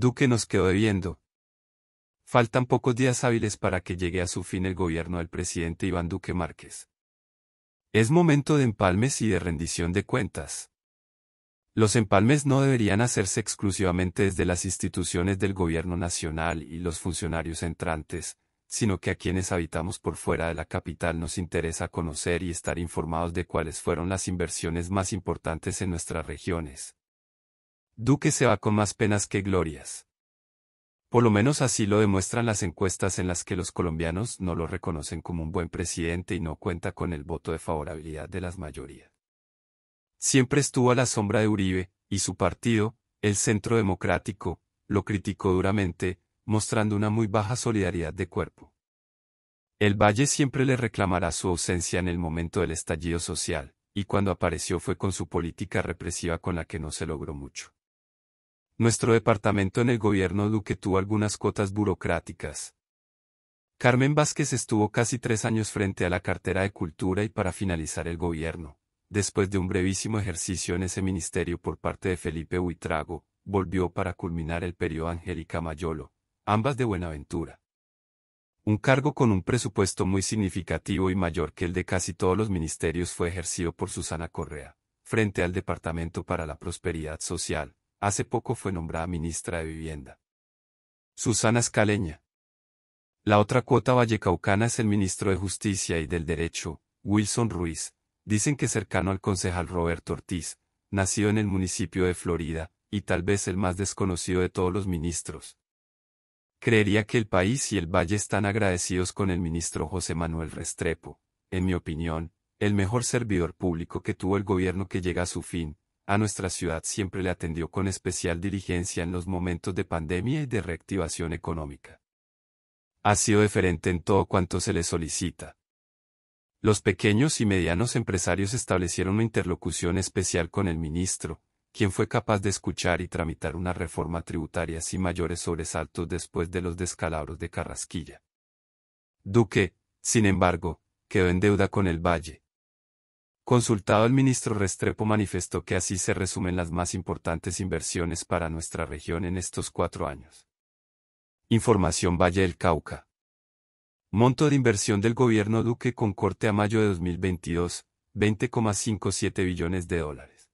Duque nos quedó debiendo. Faltan pocos días hábiles para que llegue a su fin el gobierno del presidente Iván Duque Márquez. Es momento de empalmes y de rendición de cuentas. Los empalmes no deberían hacerse exclusivamente desde las instituciones del gobierno nacional y los funcionarios entrantes, sino que a quienes habitamos por fuera de la capital nos interesa conocer y estar informados de cuáles fueron las inversiones más importantes en nuestras regiones. Duque se va con más penas que glorias. Por lo menos así lo demuestran las encuestas en las que los colombianos no lo reconocen como un buen presidente y no cuenta con el voto de favorabilidad de las mayorías. Siempre estuvo a la sombra de Uribe, y su partido, el Centro Democrático, lo criticó duramente, mostrando una muy baja solidaridad de cuerpo. El Valle siempre le reclamará su ausencia en el momento del estallido social, y cuando apareció fue con su política represiva con la que no se logró mucho. Nuestro departamento en el gobierno Duque tuvo algunas cotas burocráticas. Carmen Vázquez estuvo casi tres años frente a la cartera de Cultura y para finalizar el gobierno, después de un brevísimo ejercicio en ese ministerio por parte de Felipe Huitrago, volvió para culminar el periodo Angélica Mayolo, ambas de Buenaventura. Un cargo con un presupuesto muy significativo y mayor que el de casi todos los ministerios fue ejercido por Susana Correa, frente al Departamento para la Prosperidad Social, hace poco fue nombrada ministra de Vivienda. Susana Scaleña La otra cuota vallecaucana es el ministro de Justicia y del Derecho, Wilson Ruiz, dicen que cercano al concejal Roberto Ortiz, nacido en el municipio de Florida, y tal vez el más desconocido de todos los ministros. Creería que el país y el valle están agradecidos con el ministro José Manuel Restrepo, en mi opinión, el mejor servidor público que tuvo el gobierno que llega a su fin, a nuestra ciudad siempre le atendió con especial diligencia en los momentos de pandemia y de reactivación económica. Ha sido deferente en todo cuanto se le solicita. Los pequeños y medianos empresarios establecieron una interlocución especial con el ministro, quien fue capaz de escuchar y tramitar una reforma tributaria sin mayores sobresaltos después de los descalabros de Carrasquilla. Duque, sin embargo, quedó en deuda con el Valle, Consultado el ministro Restrepo manifestó que así se resumen las más importantes inversiones para nuestra región en estos cuatro años. Información Valle del Cauca. Monto de inversión del gobierno Duque con corte a mayo de 2022, 20,57 billones de dólares.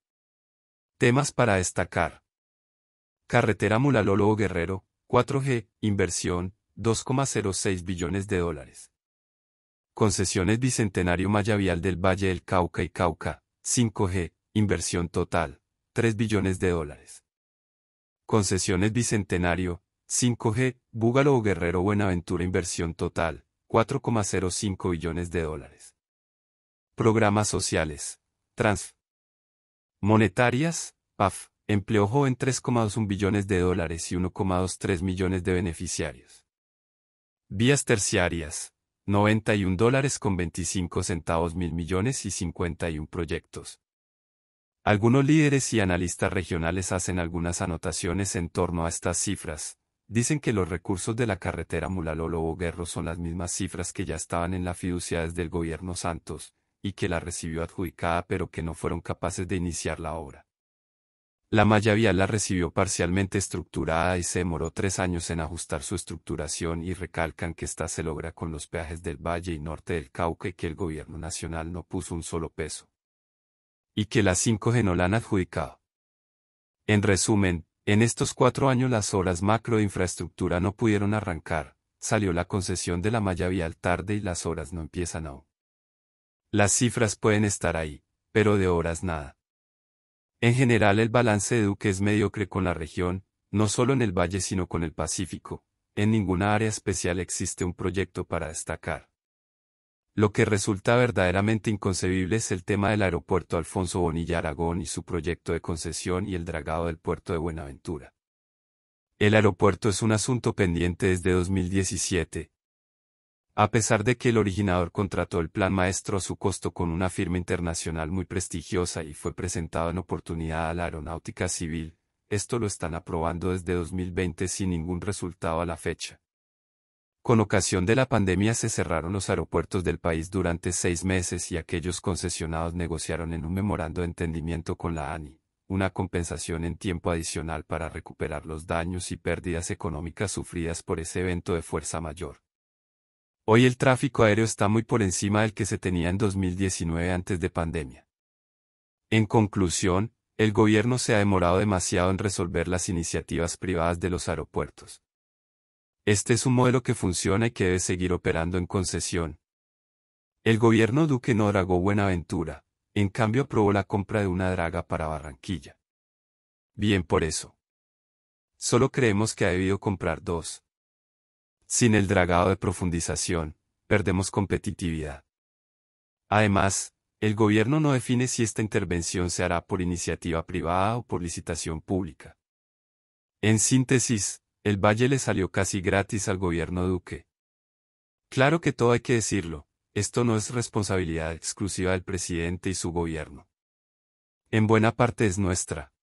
Temas para destacar. Carretera Mulalólogo Guerrero, 4G, inversión, 2,06 billones de dólares. Concesiones Bicentenario Mayavial del Valle del Cauca y Cauca, 5G, inversión total, 3 billones de dólares. Concesiones Bicentenario, 5G, Búgalo o Guerrero Buenaventura Inversión total, 4,05 billones de dólares. Programas sociales. Trans. Monetarias, PAF, empleo joven 3,21 billones de dólares y 1,23 millones de beneficiarios. Vías terciarias, 91 dólares con 25 centavos mil millones y 51 proyectos. Algunos líderes y analistas regionales hacen algunas anotaciones en torno a estas cifras. Dicen que los recursos de la carretera Mulalolo o Guerro son las mismas cifras que ya estaban en la fiducia desde el gobierno Santos, y que la recibió adjudicada pero que no fueron capaces de iniciar la obra. La malla vial la recibió parcialmente estructurada y se demoró tres años en ajustar su estructuración y recalcan que esta se logra con los peajes del Valle y Norte del Cauca que el gobierno nacional no puso un solo peso. Y que las 5G no han adjudicado. En resumen, en estos cuatro años las horas macro infraestructura no pudieron arrancar, salió la concesión de la malla vial tarde y las horas no empiezan aún. Las cifras pueden estar ahí, pero de horas nada. En general el balance de Duque es mediocre con la región, no solo en el valle sino con el Pacífico, en ninguna área especial existe un proyecto para destacar. Lo que resulta verdaderamente inconcebible es el tema del aeropuerto Alfonso Bonilla Aragón y su proyecto de concesión y el dragado del puerto de Buenaventura. El aeropuerto es un asunto pendiente desde 2017, a pesar de que el originador contrató el plan maestro a su costo con una firma internacional muy prestigiosa y fue presentado en oportunidad a la aeronáutica civil, esto lo están aprobando desde 2020 sin ningún resultado a la fecha. Con ocasión de la pandemia se cerraron los aeropuertos del país durante seis meses y aquellos concesionados negociaron en un memorando de entendimiento con la ANI, una compensación en tiempo adicional para recuperar los daños y pérdidas económicas sufridas por ese evento de fuerza mayor. Hoy el tráfico aéreo está muy por encima del que se tenía en 2019 antes de pandemia. En conclusión, el gobierno se ha demorado demasiado en resolver las iniciativas privadas de los aeropuertos. Este es un modelo que funciona y que debe seguir operando en concesión. El gobierno Duque no dragó Buenaventura, en cambio aprobó la compra de una draga para Barranquilla. Bien por eso. Solo creemos que ha debido comprar dos. Sin el dragado de profundización, perdemos competitividad. Además, el gobierno no define si esta intervención se hará por iniciativa privada o por licitación pública. En síntesis, el valle le salió casi gratis al gobierno Duque. Claro que todo hay que decirlo, esto no es responsabilidad exclusiva del presidente y su gobierno. En buena parte es nuestra.